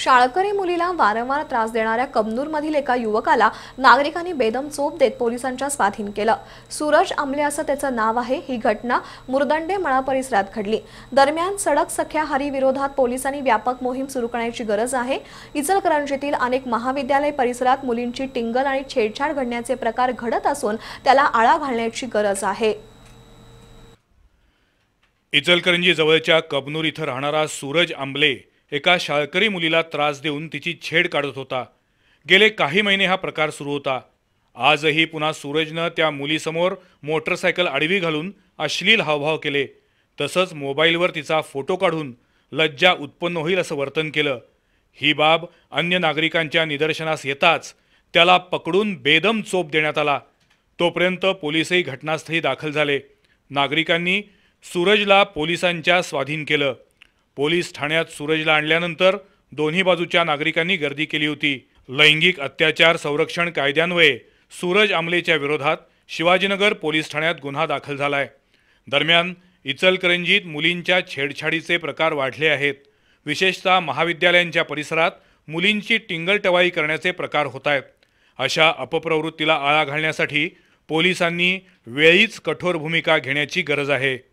शाळकरी मुलीला वारंवार त्रास देणाऱ्या कबनूरमधील एका युवकाला नागरिकांनी बेदम चोप देत पोलिसांच्या स्वाधीन केलं सूरज आमले असं त्याचं नाव आहे ही घटना मुरदंडे मळा परिसरात घडली दरम्यान सडक सख्या विरोधात पोलिसांनी व्यापक मोहीम सुरू करण्याची गरज आहे इचलकरंजीतील अनेक महाविद्यालय परिसरात मुलींची टिंगल आणि छेडछाड घडण्याचे प्रकार घडत असून त्याला आळा घालण्याची गरज आहे इचलकरंजी जवळच्या कबनूर इथं राहणारा सूरज आंबले एका शाळकरी मुलीला त्रास देऊन तिची छेड काढत होता गेले काही महिने हा प्रकार सुरू होता आजही पुन्हा सूरजनं त्या मुलीसमोर मोटरसायकल आडवी घालून अश्लील हावभाव केले तसंच मोबाईलवर तिचा फोटो काढून लज्जा उत्पन्न होईल असं वर्तन केलं ही बाब अन्य नागरिकांच्या निदर्शनास येताच त्याला पकडून बेदम चोप देण्यात आला तोपर्यंत पोलीसही घटनास्थळी दाखल झाले नागरिकांनी सूरजला पोलिसांच्या स्वाधीन केलं पोलीस ठाण्यात सूरजला आणल्यानंतर दोन्ही बाजूच्या नागरिकांनी गर्दी केली होती लैंगिक अत्याचार संरक्षण कायद्यान्वये सूरज आमलेच्या विरोधात शिवाजीनगर पोलीस ठाण्यात गुन्हा दाखल झालाय दरम्यान इचलकरंजीत मुलींच्या छेडछाडीचे प्रकार वाढले आहेत विशेषतः महाविद्यालयांच्या परिसरात मुलींची टिंगलटवाई करण्याचे प्रकार होत आहेत अशा अपप्रवृत्तीला आळा घालण्यासाठी पोलिसांनी वेळीच कठोर भूमिका घेण्याची गरज आहे